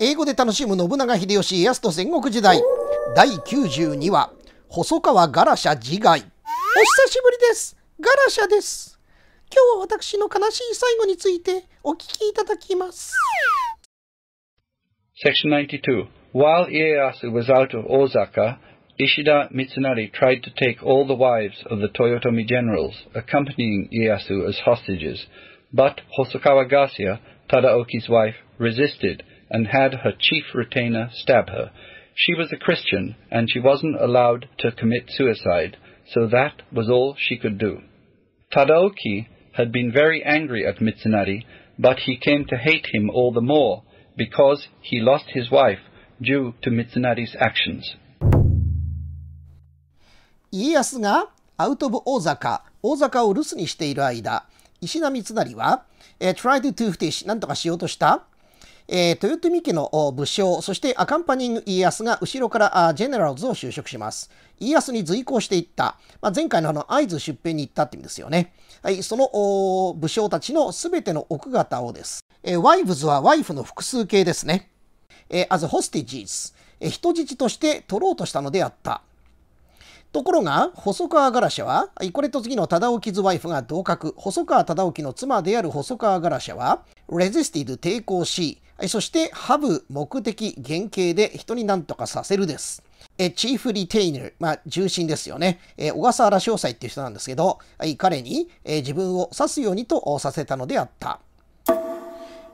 英語で楽しむ信長秀吉家康と戦国時代第92話細川ガラシャ自害お久しぶりですガラシャです今日は私の悲しい最後についてお聞きいただきます Section 92 While Ieyasu was out of Osaka Ishida Mitsunari tried to take all the wives of the Toyotomi generals, accompanying Ieyasu as hostages, but Hosokawa g a a Tadaoki's wife, resisted and had her chief retainer stab her. She was a Christian, and she wasn't allowed to commit suicide, so that was all she could do. Tadaoki had been very angry at Mitsunari, but he came to hate him all the more because he lost his wife due to Mitsunari's actions. 家康がアウト・オブ・大坂、大坂を留守にしている間、石田三成は、えー、tried to 不停止、なんとかしようとしたえー、豊臣家の武将、そしてアカンパニング家康が後ろからジェネラルズを就職します。家康に随行していった、まあ、前回のあの会津出兵に行ったって意味ですよね。はい、その武将たちの全ての奥方をです。えー、ワイブズはワイフの複数形ですね。えー、as hostages、えー、人質として取ろうとしたのであった。ところが、細川ガラシャは、これと次の忠興ズワイフが同格、細川忠興の妻である細川ガラシャは、レジスティド抵抗し、そして、ハブ、目的、原型で人に何とかさせるです。えチーフリテイナー、まあ、重心ですよね。え小笠原詳細っていう人なんですけど、はい、彼に、え自分を指すようにとさせたのであった。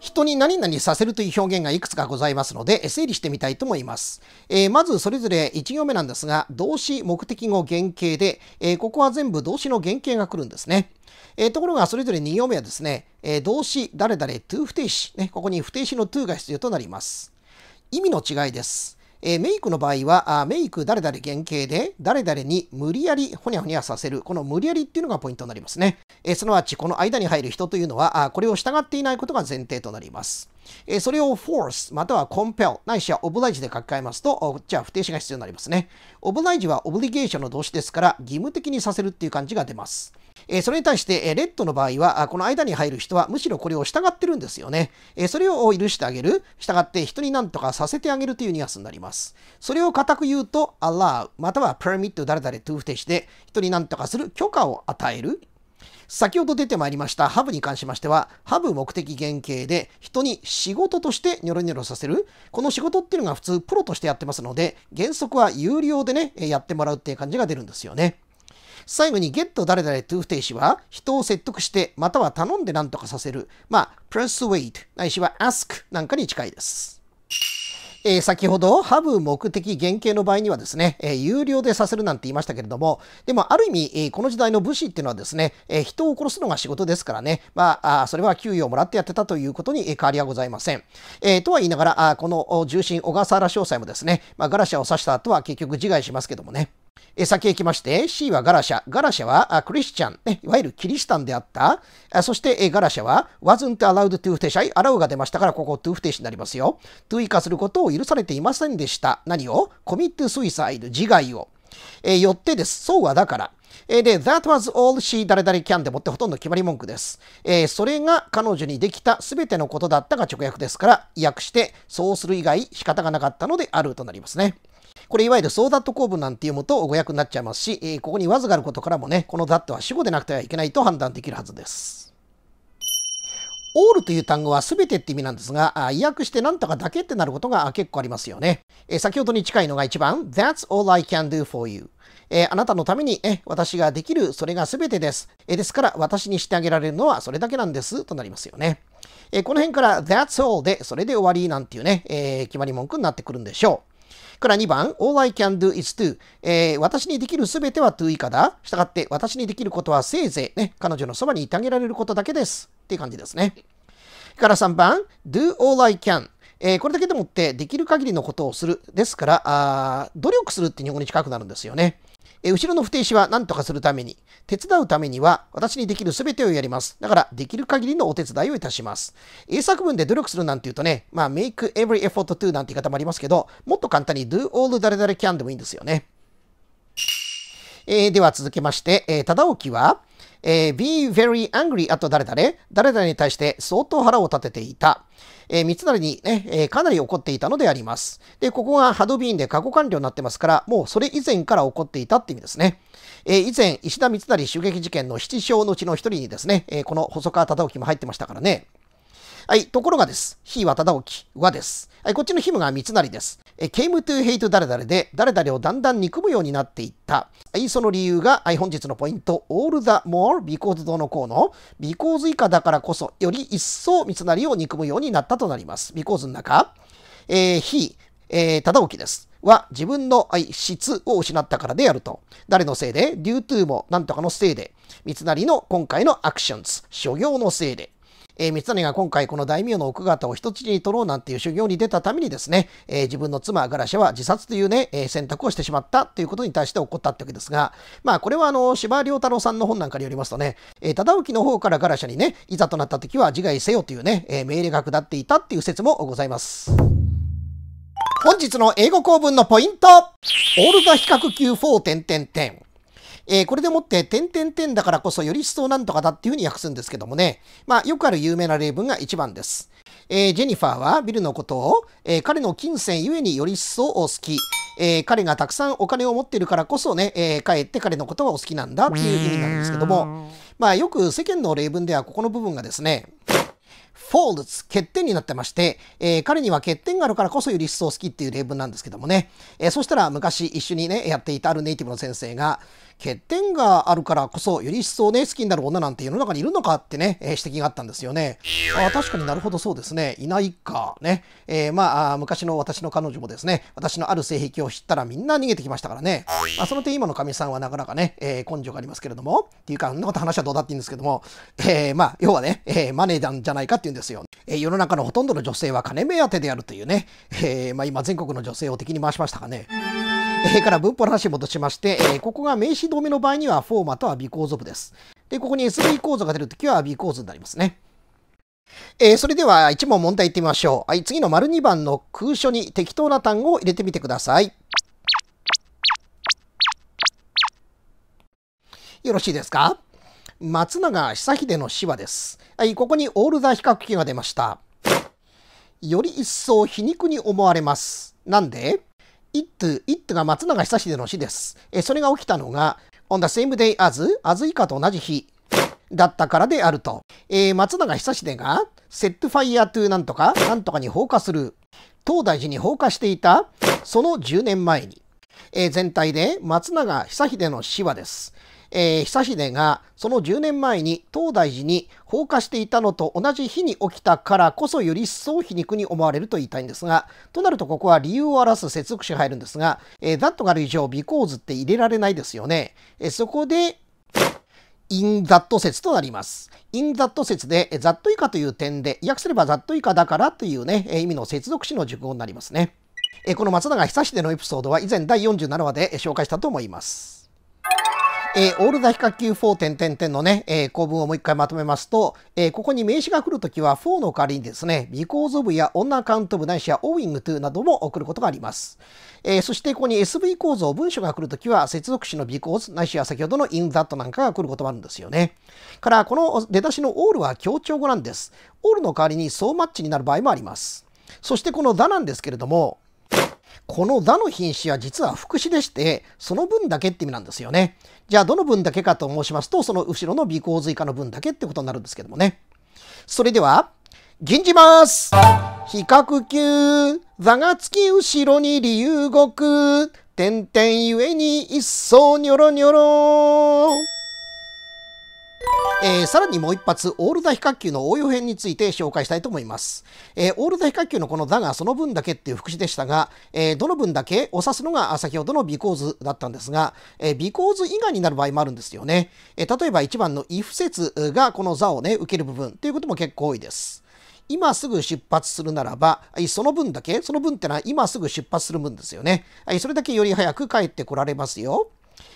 人に何々させるという表現がいくつかございますので、整理してみたいと思います。えー、まずそれぞれ1行目なんですが、動詞、目的語、原型で、えー、ここは全部動詞の原型が来るんですね。えー、ところがそれぞれ2行目はですね、え動詞、誰々、to 不定詞、ね、ここに不定詞の to が必要となります。意味の違いです。えー、メイクの場合は、あメイク誰々原型で、誰々に無理やりほにゃほにゃさせる。この無理やりっていうのがポイントになりますね。えー、すなわち、この間に入る人というのは、あこれを従っていないことが前提となります。えー、それを force または compel ないしは oblige で書き換えますと、こっちは不定詞が必要になりますね。oblige は obligation の動詞ですから、義務的にさせるっていう感じが出ます。えそれに対して、えレッドの場合は、この間に入る人はむしろこれを従ってるんですよね。えそれを許してあげる、従って人に何とかさせてあげるというニュアンスになります。それを固く言うと、allow または permit 誰々 to 不定して、人に何とかする許可を与える先ほど出てまいりましたハブに関しましては、ハブ目的原型で人に仕事としてニョロニョロさせる。この仕事っていうのが普通プロとしてやってますので、原則は有料でね、やってもらうっていう感じが出るんですよね。最後にゲット誰々トゥーフテイシは人を説得してまたは頼んで何とかさせる。まあ、プレスウェイト、ないしはアスクなんかに近いです。えー、先ほど、ハブ目的原型の場合にはですね、えー、有料でさせるなんて言いましたけれども、でもある意味、えー、この時代の武士っていうのはですね、え人を殺すのが仕事ですからね、まあ、あそれは給与をもらってやってたということに変わりはございません。えとは言いながら、あこの重臣小笠原詳細もですね、まあ、ガラシャを刺した後は結局自害しますけどもね。え先へ行きまして、C はガラシャ。ガラシャはクリスチャン、ね、いわゆるキリシタンであった。あそしてえガラシャは wasn't allowed to 不定 e はい、allow が出ましたから、ここ to 不定詞になりますよ。to 以下することを許されていませんでした。何を ?commit suicide、自害を。えよってです。そうはだから。えで、That was all she 誰々 can でもってほとんど決まり文句です。えー、それが彼女にできたすべてのことだったが直訳ですから、訳して、そうする以外仕方がなかったのであるとなりますね。これいわゆるダッと構文なんていうもと語訳になっちゃいますし、えー、ここにわずがあることからもね、このだットは主語でなくてはいけないと判断できるはずです。オールという単語は全てって意味なんですが、意訳して何とかだけってなることが結構ありますよね。えー、先ほどに近いのが1番、That's all I can do for you。えー、あなたのために、え私ができる、それが全てです。えー、ですから、私にしてあげられるのはそれだけなんです、となりますよね。えこの辺から、That's all で、それで終わりなんていうね、え決まり文句になってくるんでしょう。から2番、All I can do is t o えー、私にできるすべては do 以下だ。したがって、私にできることはせいぜい、ね、彼女のそばにいてあげられることだけです。っていう感じですね。から3番、do all I can。えー、これだけでもって、できる限りのことをする。ですから、あ努力するって日本語に近くなるんですよね。え後ろの不定詞は何とかするために、手伝うためには、私にできる全てをやります。だから、できる限りのお手伝いをいたします。英作文で努力するなんて言うとね、まあ、make every effort to なんて言い方もありますけど、もっと簡単に do all 誰々 can でもいいんですよね。えー、では続けまして、えー、忠興は、えー、be very angry at 誰々、誰々に対して相当腹を立てていた。えー、三成にね、えー、かなり怒っていたのであります。で、ここがハドビーンで過去完了になってますから、もうそれ以前から起こっていたって意味ですね。えー、以前、石田三成襲撃事件の七将のうちの一人にですね、えこの細川忠興も入ってましたからね。はい、ところがです。非は忠興、はです。はい、こっちのヒムが三成です。え、came to hate 誰々で、誰々をだんだん憎むようになっていった。はい、その理由が、はい、本日のポイント、all the more because どのこうの、because 以下だからこそ、より一層三成を憎むようになったとなります。because の中、えー、非、えー、忠興です。は自分の質を失ったからであると。誰のせいで ?due to もなんとかのせいで。三成の今回のアクションズ、諸行のせいで。えー、三成が今回この大名の奥方を人質に取ろうなんていう修行に出たためにですね、えー、自分の妻ガラシャは自殺というね、えー、選択をしてしまったということに対して起こったってわけですが、まあこれはあの、司馬良太郎さんの本なんかによりますとね、えー、忠興の方からガラシャにね、いざとなった時は自害せよというね、えー、命令が下っていたっていう説もございます。本日の英語公文のポイントオールザ比較級4点点点。えー、これでもって、点点点だからこそより一層なんとかだっていうふうに訳すんですけどもね。まあ、よくある有名な例文が1番です。えー、ジェニファーはビルのことを、えー、彼の金銭ゆえにより一層好き。えー、彼がたくさんお金を持ってるからこそね、えー、かえって彼のことがお好きなんだっていう意味なんですけども、まあよく世間の例文ではここの部分がですね、フォールズ、欠点になってまして、えー、彼には欠点があるからこそより一層好きっていう例文なんですけどもね、えー、そしたら昔一緒にねやっていたあるネイティブの先生が欠点があるからこそより一層ね好きになる女なんて世の中にいるのかってね、えー、指摘があったんですよねああ、確かになるほどそうですねいないかね、えー、まあ昔の私の彼女もですね私のある性癖を知ったらみんな逃げてきましたからね、まあ、その点今のかみさんはなかなかね、えー、根性がありますけれどもっていうかそんなこと話はどうだっていいんですけども、えー、まあ要はね、えー、マネーじゃないかっていうですよ。えー、世の中のほとんどの女性は金目当てであるというね、えー、まあ、今全国の女性を敵に回しましたかね。えー、から文法の話に戻しまして、えここが名詞止めの場合にはフォーマとは微構造部です。で、ここに SV 構造が出るときは微構造になりますね。えー、それでは1問問題いってみましょう。はい、次の丸2番の空所に適当な単語を入れてみてください。よろしいですか松永久秀の手話です。はい、ここにオールザ比較記が出ました。より一層皮肉に思われます。なんで ?It, It が松永久秀の死です。えそれが起きたのが、on the same day as、アズイカと同じ日だったからであると。えー、松永久秀が、セットファイヤートゥなんとか、なんとかに放火する。東大寺に放火していた、その10年前に。えー、全体で松永久秀の死はです。えー、久秀がその10年前に東大寺に放火していたのと同じ日に起きたからこそより一層皮肉に思われると言いたいんですが、となるとここは理由を表す接続詞が入るんですが、えー、that がある以上、b e c って入れられないですよね。えー、そこで、in that 説となります。in that 説で、that 以下という点で、訳すれば that 以下だからというね、意味の接続詞の熟語になりますね。この松永久秀のエピソードは以前第47話で紹介したと思います。えー、オールザ比較級4点点点のね、えー、構文をもう一回まとめますと、えー、ここに名詞が来るときは4の代わりにですね、because of や on account of ないしは owing to なども送ることがあります。えー、そしてここに SV 構造、文書が来るときは接続詞の because ないしは先ほどの in that なんかが来ることもあるんですよね。から、この出だしの all は強調語なんです。all の代わりに so much になる場合もあります。そしてこの the なんですけれども、この「だ」の品詞は実は副詞でしてその分だけって意味なんですよね。じゃあどの分だけかと申しますとその後ろの尾行随化の分だけってことになるんですけどもね。それでは銀じます比較級座がつき後ろに理由く」「点々ゆえに一層ニョロニョロえー、さらにもう一発、オールダ比較級の応用編について紹介したいと思います。えー、オールダ比較級のこのだがその分だけっていう副詞でしたが、えー、どの分だけを指すのが先ほどの b e 図だったんですが、えー、b 以外になる場合もあるんですよね。え例えば1番の if 説がこの座をね、受ける部分っていうことも結構多いです。今すぐ出発するならば、その分だけ、その分ってのは今すぐ出発する分ですよね。それだけより早く帰ってこられますよ。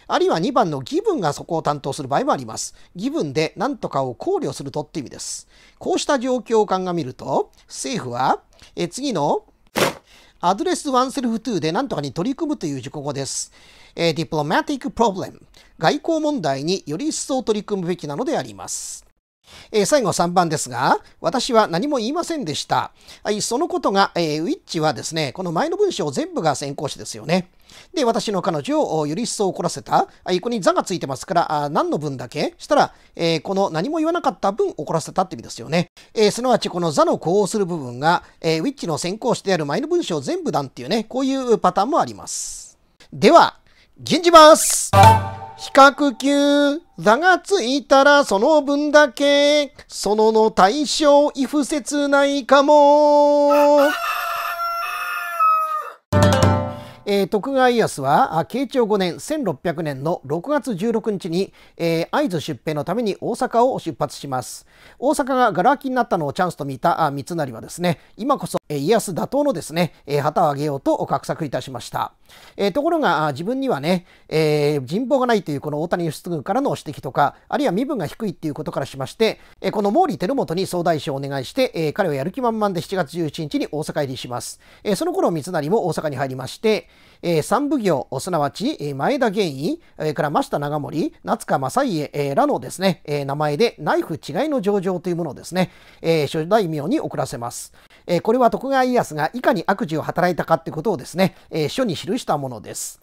あるいは2番の義分がそこを担当する場合もあります。義分で何とかを考慮するとって意味です。こうした状況を鑑みると、政府は、え次の、アドレスワンセルフトゥで何とかに取り組むという故語です。えー、diplomatic problem 外交問題により一層取り組むべきなのであります。えー、最後3番ですが、私は何も言いませんでした。はい、そのことが、えー、ウィッチはですね、この前の文章全部が先行詞ですよね。で、私の彼女をより一層怒らせた。ここに座がついてますから、あ何の分だけしたら、えー、この何も言わなかった分怒らせたって意味ですよね。えー、すなわちこの座の呼応する部分が、えー、ウィッチの先行詞である前の文章全部だっていうね、こういうパターンもあります。では、吟じます比較級、座がついたらその分だけ、そのの対象、い不切ないかも。えー、徳川家康は慶長5年1600年の6月16日に、えー、会津出兵のために大阪を出発します大阪ががら空きになったのをチャンスと見た三成はですね今こそ家康打倒のですね、旗を上げようと画策いたしました。えー、ところが自分にはね、えー、人望がないというこの大谷義次からの指摘とか、あるいは身分が低いっていうことからしまして、この毛利輝元に総大将をお願いして、え彼はやる気満々で7月11日に大阪入りします。えその頃三成も大阪に入りまして、えー、三奉行、すなわち前田玄医、えー、から増田長森、夏川正家、えー、らのですね、えー、名前でナイフ違いの上場というものをですね、えー、諸大名に送らせます。えー、これは徳川家康がいかに悪事を働いたかということをですね、えー、書に記したものです。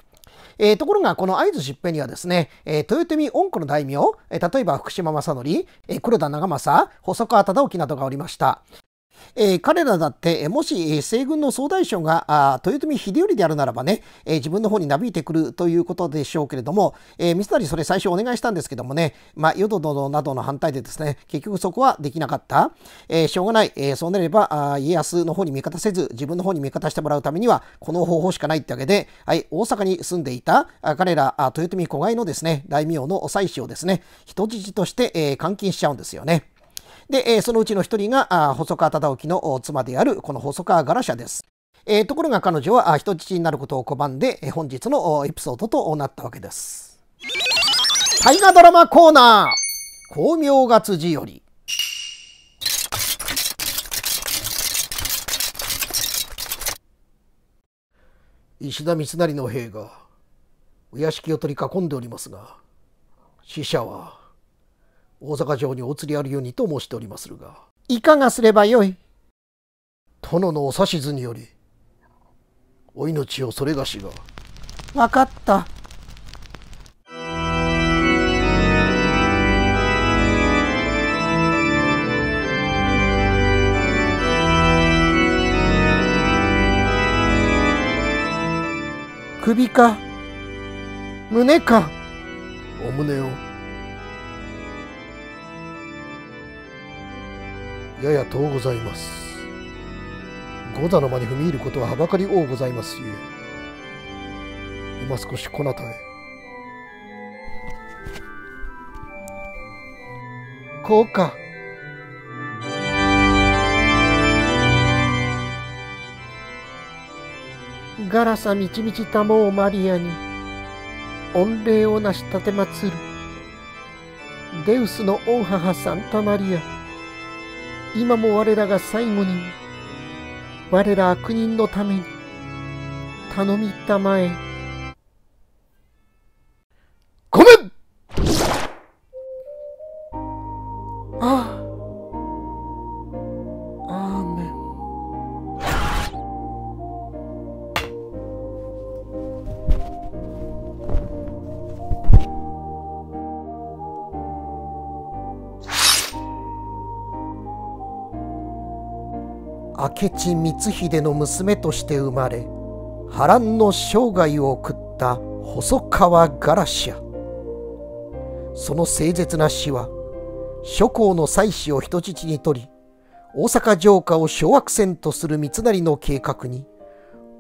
えー、ところがこの合図疾病にはですね、えー、豊臣恩子の大名、えー、例えば福島正則、えー、黒田長政細川忠興などがおりました、えー、彼らだって、もし西軍の総大将が豊臣秀頼であるならばね、えー、自分の方になびいてくるということでしょうけれども、えー、三成それ最初お願いしたんですけどもね、まあ、淀殿などの反対でですね、結局そこはできなかった。えー、しょうがない、えー、そうなれば家康の方に味方せず、自分の方に味方してもらうためには、この方法しかないってわけで、はい、大阪に住んでいた彼ら豊臣子飼いのですね、大名の妻子をですね、人質として、え監禁しちゃうんですよね。で、えそのうちの一人が細川忠興の妻であるこの細川ガラシャです。えところが彼女は人質になることを拒んで本日のエピソードとなったわけです。大河ドラマコーナー光明月寺より石田三成の兵がお屋敷を取り囲んでおりますが死者は大阪城にお釣りあるようにと申しておりまするがいかがすればよい殿のお指図によりお命をそれがしが分かった首か胸かお胸をやや遠ございます。御座の間に踏み入ることははばかり多うございますゆえ、今少しこなたへ。こうか。ガラサみちみちたもうマリアに、御礼をなしたてまつる。デウスの御母サンタマリア。今も我らが最後に、我ら悪人のために、頼みたまえ。明智光秀の娘として生まれ波乱の生涯を送った細川ガラシアその誠実な死は諸侯の妻子を人質に取り大阪城下を小悪戦とする三成の計画に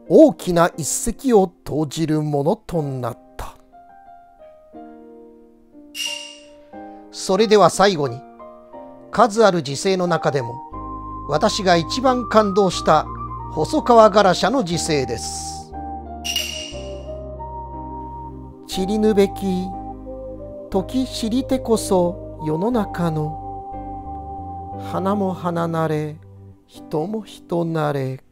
大きな一石を投じるものとなったそれでは最後に数ある時勢の中でも私が一番感動した細川ガラシャの時世です。散りぬべき時知りてこそ世の中の花も花なれ人も人なれ